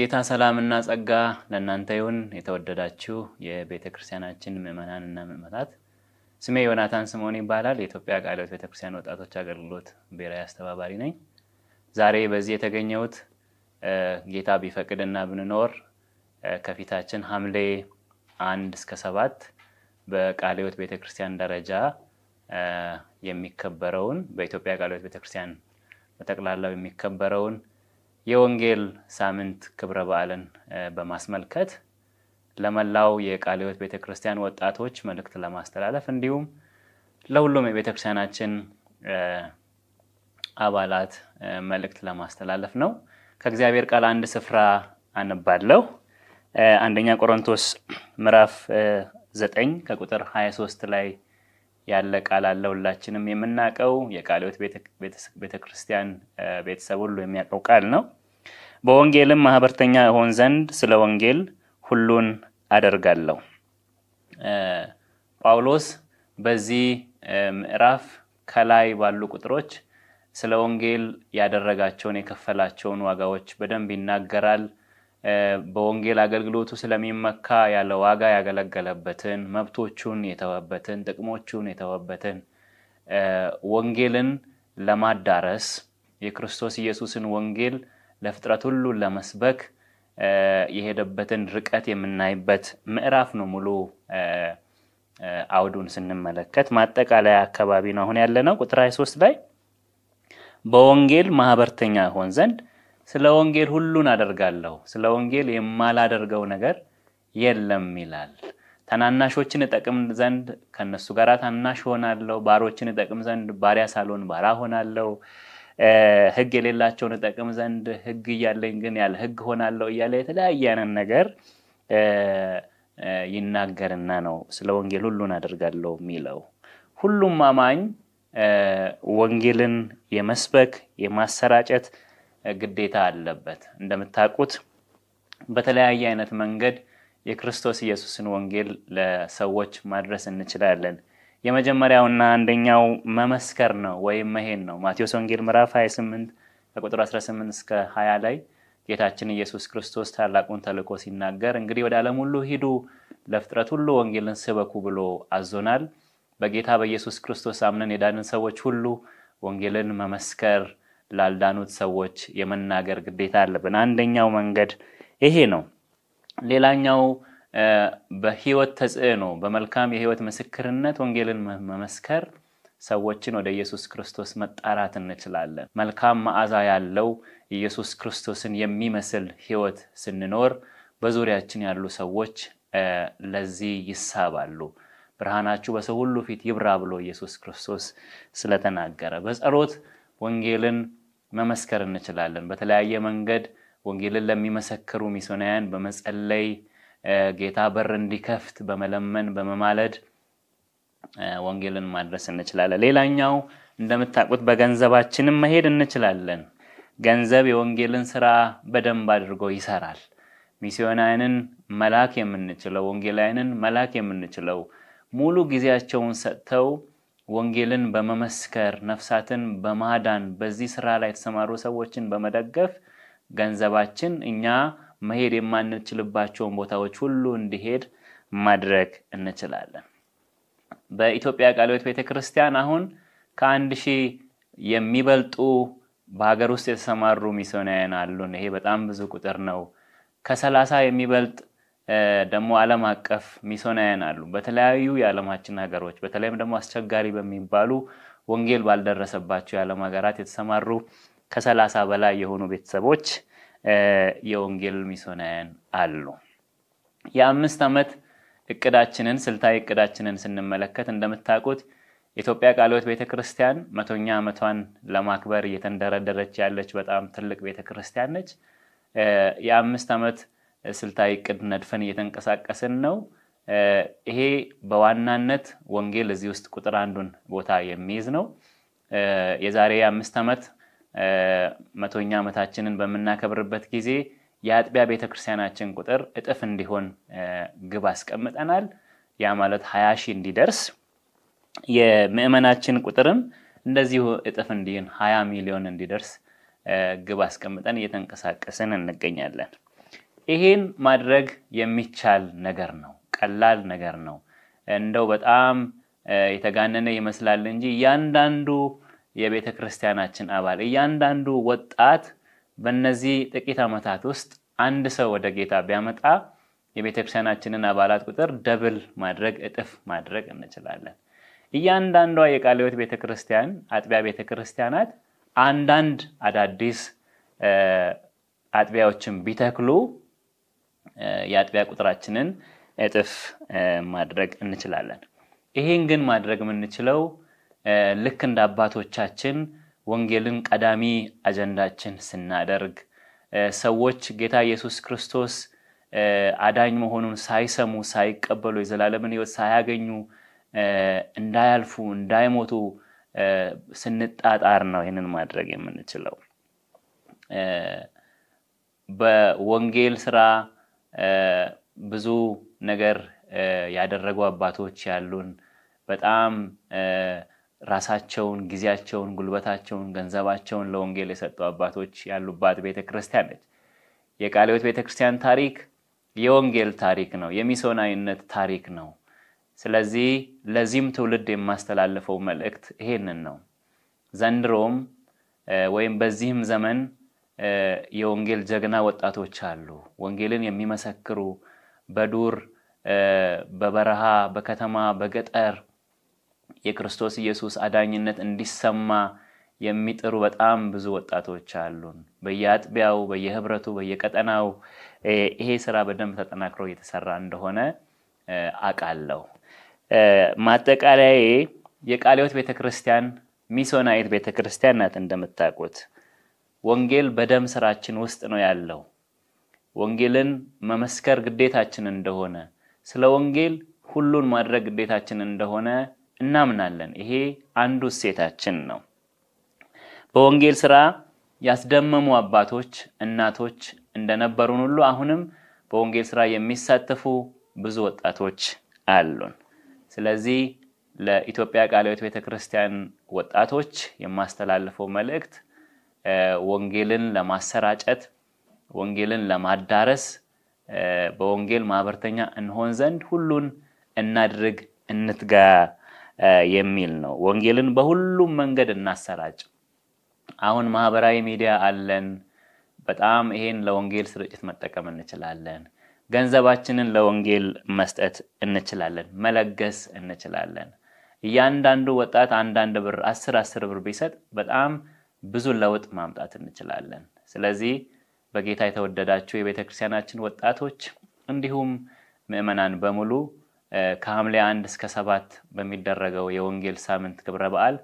የጌታ ሰላምና ጸጋ ለእናንተ ይሁን። የተወደዳችሁ የቤተ ክርስቲያናችን ምዕመናንና ምዕመናት፣ ስሜ ዮናታን ስምዖን ይባላል። የኢትዮጵያ ቃለ ቤተክርስቲያን ወጣቶች አገልግሎት ብሔራዊ አስተባባሪ ነኝ። ዛሬ በዚህ የተገኘውት ጌታ ቢፈቅድና ብንኖር ከፊታችን ሀምሌ አንድ እስከ ሰባት በቃለ ቤተክርስቲያን ደረጃ የሚከበረውን በኢትዮጵያ ቃለ ቤተክርስቲያን በጠቅላላው የሚከበረውን የወንጌል ሳምንት ክብረ በዓልን በማስመልከት ለመላው የቃለ ሕይወት ቤተ ክርስቲያን ወጣቶች መልእክት ለማስተላለፍ እንዲሁም ለሁሉም የቤተ ክርስቲያናችን አባላት መልእክት ለማስተላለፍ ነው። ከእግዚአብሔር ቃል አንድ ስፍራ አነባለሁ። አንደኛ ቆሮንቶስ ምዕራፍ ዘጠኝ ከቁጥር 23 ላይ ያለ ቃል አለ። ሁላችንም የምናውቀው የቃለ ሕይወት ቤተ ቤተሰብ ሁሉ የሚያውቀው ቃል ነው። በወንጌልም ማህበርተኛ እሆን ዘንድ ስለ ወንጌል ሁሉን አደርጋለሁ። ጳውሎስ በዚህ ምዕራፍ ከላይ ባሉ ቁጥሮች ስለ ወንጌል ያደረጋቸውን የከፈላቸውን ዋጋዎች በደንብ ይናገራል። በወንጌል አገልግሎቱ ስለሚመካ ያለ ዋጋ ያገለገለበትን፣ መብቶቹን የተወበትን፣ ጥቅሞቹን የተወበትን ወንጌልን ለማዳረስ የክርስቶስ ኢየሱስን ወንጌል ለፍጥረት ሁሉ ለመስበክ የሄደበትን ርቀት የምናይበት ምዕራፍ ነው። ሙሉ አውዱን ስንመለከት ማጠቃለያ አካባቢ ነው አሁን ያለ ነው። ቁጥር 23 ላይ በወንጌል ማህበርተኛ ሆን ዘንድ ስለ ወንጌል ሁሉን አደርጋለሁ፣ ስለ ወንጌል የማላደርገው ነገር የለም ይላል። ተናናሾችን እጠቅም ዘንድ ከነሱ ጋር ታናሽ ሆናለሁ። ባሮችን እጠቅም ዘንድ ባሪያ ሳልሆን ባራ ሆናለሁ። ህግ የሌላቸውን እጠቅም ዘንድ ህግ እያለኝ ግን ያለ ህግ ሆናለው እያለ የተለያየ አይነት ነገር ይናገርና ነው ስለ ወንጌል ሁሉን አደርጋለሁ የሚለው። ሁሉም አማኝ ወንጌልን የመስበክ የማሰራጨት ግዴታ አለበት። እንደምታቁት በተለያየ አይነት መንገድ የክርስቶስ ኢየሱስን ወንጌል ለሰዎች ማድረስ እንችላለን። የመጀመሪያውና አንደኛው መመስከር ነው ወይም መሄድ ነው። ማቴዎስ ወንጌል ምዕራፍ 28 ከቁጥር 18 እስከ 20 ላይ ጌታችን ኢየሱስ ክርስቶስ ታላቁን ተልእኮ ሲናገር እንግዲህ ወደ ዓለም ሁሉ ሂዱ፣ ለፍጥረት ሁሉ ወንጌልን ስበኩ ብሎ አዞናል። በጌታ በኢየሱስ ክርስቶስ አምነን የዳንን ሰዎች ሁሉ ወንጌልን መመስከር፣ ላልዳኑት ሰዎች የመናገር ግዴታ አለብን። አንደኛው መንገድ ይሄ ነው። ሌላኛው በህይወት ተጽዕኖ በመልካም የህይወት ምስክርነት ወንጌልን መመስከር ሰዎችን ወደ ኢየሱስ ክርስቶስ መጣራት እንችላለን። መልካም መዓዛ ያለው ኢየሱስ ክርስቶስን የሚመስል ህይወት ስንኖር በዙሪያችን ያሉ ሰዎች ለዚህ ይሳባሉ። ብርሃናችሁ በሰው ሁሉ ፊት ይብራ ብሎ ኢየሱስ ክርስቶስ ስለተናገረ በጸሎት ወንጌልን መመስከር እንችላለን። በተለያየ መንገድ ወንጌልን ለሚመሰክሩ ሚስዮናውያን በመጸለይ ጌታ በር እንዲከፍት በመለመን በመማለድ ወንጌልን ማድረስ እንችላለን። ሌላኛው እንደምታቁት በገንዘባችንም መሄድ እንችላለን። ገንዘብ የወንጌልን ስራ በደንብ አድርጎ ይሰራል። ሚስዮናውያንን መላክ የምንችለው ወንጌላውያንን መላክ የምንችለው ሙሉ ጊዜያቸውን ሰጥተው ወንጌልን በመመስከር ነፍሳትን በማዳን በዚህ ስራ ላይ የተሰማሩ ሰዎችን በመደገፍ ገንዘባችን እኛ መሄድ የማንችልባቸውን ቦታዎች ሁሉ እንዲሄድ ማድረግ እንችላለን። በኢትዮጵያ ቃለ ሕይወት ቤተ አሁን ከአንድ ሺህ የሚበልጡ በሀገር ውስጥ የተሰማሩ ሚስዮናውያን አሉን። ይሄ በጣም ብዙ ቁጥር ነው። ከሰላሳ የሚበልጥ ደግሞ ዓለም አቀፍ ሚስዮናውያን አሉ በተለያዩ የዓለማችን ሀገሮች በተለይም ደግሞ አስቸጋሪ በሚባሉ ወንጌል ባልደረሰባቸው የዓለም ሀገራት የተሰማሩ ከሰላሳ በላይ የሆኑ ቤተሰቦች የወንጌል ሚስዮናውያን አሉ። የአምስት ዓመት እቅዳችንን ስልታዊ እቅዳችንን ስንመለከት እንደምታውቁት የኢትዮጵያ ቃለ ሕይወት ቤተ ክርስቲያን መቶኛ ዓመቷን ለማክበር እየተንደረደረች ያለች በጣም ትልቅ ቤተ ክርስቲያን ነች። የአምስት ዓመት ስልታዊ እቅድ ነድፈን እየተንቀሳቀስን ነው። ይሄ በዋናነት ወንጌል እዚህ ውስጥ ቁጥር አንዱን ቦታ የሚይዝ ነው። የዛሬ አምስት ዓመት መቶኛ ዓመታችንን በምናከብርበት ጊዜ የአጥቢያ ቤተክርስቲያናችን ቁጥር እጥፍ እንዲሆን ግብ አስቀምጠናል። ያ ማለት ሀያ ሺህ እንዲደርስ የምዕመናችን ቁጥርም እንደዚሁ እጥፍ እንዲሆን ሀያ ሚሊዮን እንዲደርስ ግብ አስቀምጠን እየተንቀሳቀስን እንገኛለን። ይሄን ማድረግ የሚቻል ነገር ነው። ቀላል ነገር ነው። እንደው በጣም የተጋነነ ይመስላል እንጂ እያንዳንዱ የቤተ ክርስቲያናችን አባል እያንዳንዱ ወጣት በነዚህ ጥቂት ዓመታት ውስጥ አንድ ሰው ወደ ጌታ ቢያመጣ የቤተ ክርስቲያናችንን አባላት ቁጥር ደብል ማድረግ እጥፍ ማድረግ እንችላለን። እያንዳንዷ የቃለ ቤተ ክርስቲያን አጥቢያ ቤተ ክርስቲያናት አንዳንድ አዳዲስ አጥቢያዎችን ቢተክሉ የአጥቢያ ቁጥራችንን እጥፍ ማድረግ እንችላለን። ይህን ግን ማድረግ የምንችለው ልክ እንደ አባቶቻችን ወንጌልን ቀዳሚ አጀንዳችን ስናደርግ ሰዎች ጌታ ኢየሱስ ክርስቶስ አዳኝ መሆኑን ሳይሰሙ ሳይቀበሉ የዘላለምን ህይወት ሳያገኙ እንዳያልፉ እንዳይሞቱ ስንጣጣር ነው ይህንን ማድረግ የምንችለው። በወንጌል ስራ ብዙ ነገር ያደረጉ አባቶች ያሉን በጣም ራሳቸውን፣ ጊዜያቸውን፣ ጉልበታቸውን፣ ገንዘባቸውን ለወንጌል የሰጡ አባቶች ያሉባት ቤተ ክርስቲያን ነች። የቃሊዮት ቤተ ክርስቲያን ታሪክ የወንጌል ታሪክ ነው፣ የሚሶናዊነት ታሪክ ነው። ስለዚህ ለዚህም ትውልድ የማስተላለፈው መልእክት ይሄንን ነው። ዘንድሮም ወይም በዚህም ዘመን የወንጌል ጀግና ወጣቶች አሉ። ወንጌልን የሚመሰክሩ በዱር በበረሃ፣ በከተማ፣ በገጠር የክርስቶስ ኢየሱስ አዳኝነት እንዲሰማ የሚጥሩ በጣም ብዙ ወጣቶች አሉን። በየአጥቢያው፣ በየህብረቱ፣ በየቀጠናው ይሄ ስራ በደንብ ተጠናክሮ እየተሰራ እንደሆነ አቃለው ማጠቃለያዬ የቃሊዮት ቤተክርስቲያን ሚሶናይት ቤተክርስቲያን ናት። እንደምታውቁት ወንጌል በደም ስራችን ውስጥ ነው ያለው። ወንጌልን መመስከር ግዴታችን እንደሆነ ስለ ወንጌል ሁሉን ማድረግ ግዴታችን እንደሆነ እናምናለን። ይሄ አንዱ እሴታችን ነው። በወንጌል ስራ ያስደመሙ አባቶች፣ እናቶች እንደነበሩን ሁሉ አሁንም በወንጌል ስራ የሚሳተፉ ብዙ ወጣቶች አሉን። ስለዚህ ለኢትዮጵያ ቃለ ሕይወት ወጣቶች የማስተላልፈው መልእክት ወንጌልን ለማሰራጨት፣ ወንጌልን ለማዳረስ፣ በወንጌል ማህበርተኛ እንሆን ዘንድ ሁሉን እናድርግ፣ እንትጋ የሚል ነው። ወንጌልን በሁሉም መንገድ እናሰራጭ። አሁን ማህበራዊ ሚዲያ አለን። በጣም ይሄን ለወንጌል ስርጭት መጠቀም እንችላለን። ገንዘባችንን ለወንጌል መስጠት እንችላለን። መለገስ እንችላለን። እያንዳንዱ ወጣት አንዳንድ ብር አስር አስር ብር ቢሰጥ በጣም ብዙ ለውጥ ማምጣት እንችላለን። ስለዚህ በጌታ የተወደዳችሁ የቤተ ክርስቲያናችን ወጣቶች እንዲሁም ምዕመናን በሙሉ ከሐምሌ አንድ እስከ ሰባት በሚደረገው የወንጌል ሳምንት ክብረ በዓል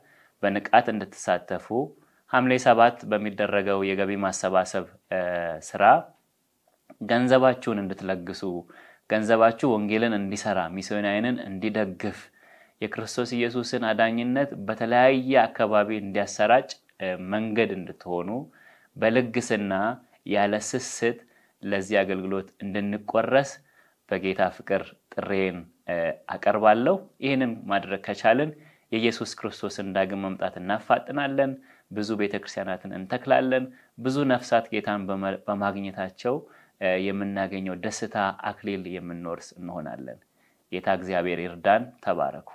በንቃት እንድትሳተፉ፣ ሐምሌ ሰባት በሚደረገው የገቢ ማሰባሰብ ስራ ገንዘባችሁን እንድትለግሱ፣ ገንዘባችሁ ወንጌልን እንዲሰራ፣ ሚስዮናዊንን እንዲደግፍ፣ የክርስቶስ ኢየሱስን አዳኝነት በተለያየ አካባቢ እንዲያሰራጭ መንገድ እንድትሆኑ በልግስና ያለ ስስት ለዚህ አገልግሎት እንድንቆረስ በጌታ ፍቅር ጥሬን አቀርባለሁ። ይህንን ማድረግ ከቻልን የኢየሱስ ክርስቶስን ዳግም መምጣት እናፋጥናለን። ብዙ ቤተክርስቲያናትን እንተክላለን። ብዙ ነፍሳት ጌታን በማግኘታቸው የምናገኘው ደስታ አክሊል የምንወርስ እንሆናለን። ጌታ እግዚአብሔር ይርዳን። ተባረኩ።